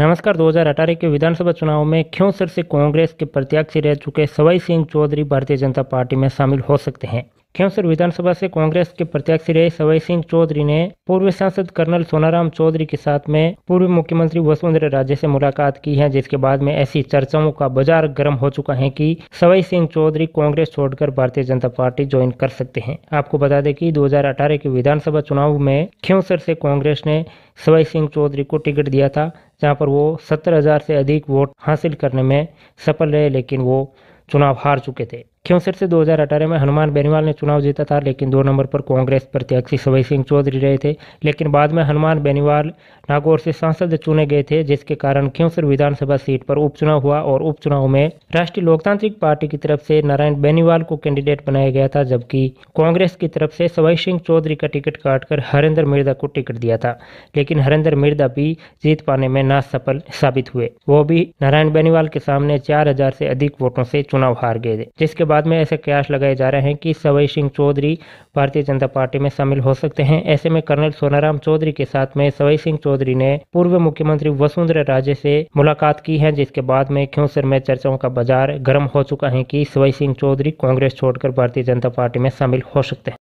नमस्कार दो के विधानसभा चुनाव में क्यों सर से कांग्रेस के प्रत्याशी रह चुके सवाई सिंह चौधरी भारतीय जनता पार्टी में शामिल हो सकते हैं खेमसर विधानसभा से कांग्रेस के प्रत्याशी रहे सवाई सिंह चौधरी ने पूर्व सांसद कर्नल सोनाराम चौधरी के साथ में पूर्व मुख्यमंत्री वसुंधरा राजे से मुलाकात की है जिसके बाद में ऐसी चर्चाओं का बाजार गर्म हो चुका है कि सवाई सिंह चौधरी कांग्रेस छोड़कर भारतीय जनता पार्टी ज्वाइन कर सकते हैं आपको बता दें कि दो के विधानसभा चुनाव में खेमसर से कांग्रेस ने सवाई सिंह चौधरी को टिकट दिया था जहाँ पर वो सत्तर हजार से अधिक वोट हासिल करने में सफल रहे लेकिन वो चुनाव हार चुके थे क्योंसर से 2018 में हनुमान बेनीवाल ने चुनाव जीता था लेकिन दो नंबर पर कांग्रेस प्रत्याशी सवई सिंह चौधरी रहे थे लेकिन बाद में हनुमान बेनीवाल नागौर से सांसद चुने गए थे जिसके कारण क्योंसर विधानसभा सीट पर उपचुनाव हुआ और उपचुनाव में राष्ट्रीय लोकतांत्रिक पार्टी की तरफ से नारायण बेनीवाल को कैंडिडेट बनाया गया था जबकि कांग्रेस की तरफ से सवई सिंह चौधरी का टिकट काटकर हरेंद्र मिर्जा को टिकट दिया था लेकिन हरेंद्र मिर्जा भी जीत पाने में नासफल साबित हुए वो भी नारायण बेनीवाल के सामने चार से अधिक वोटों से चुनाव हार गए थे जिसके बाद में ऐसे कयास लगाए जा रहे हैं कि सवई सिंह चौधरी भारतीय जनता पार्टी में शामिल हो सकते हैं ऐसे में कर्नल सोनाराम चौधरी के साथ में सवई सिंह चौधरी ने पूर्व मुख्यमंत्री वसुंधरा राजे से मुलाकात की है जिसके बाद में क्योंसर में चर्चाओं का बाजार गर्म हो चुका है कि सवई सिंह चौधरी कांग्रेस छोड़कर भारतीय जनता पार्टी में शामिल हो सकते हैं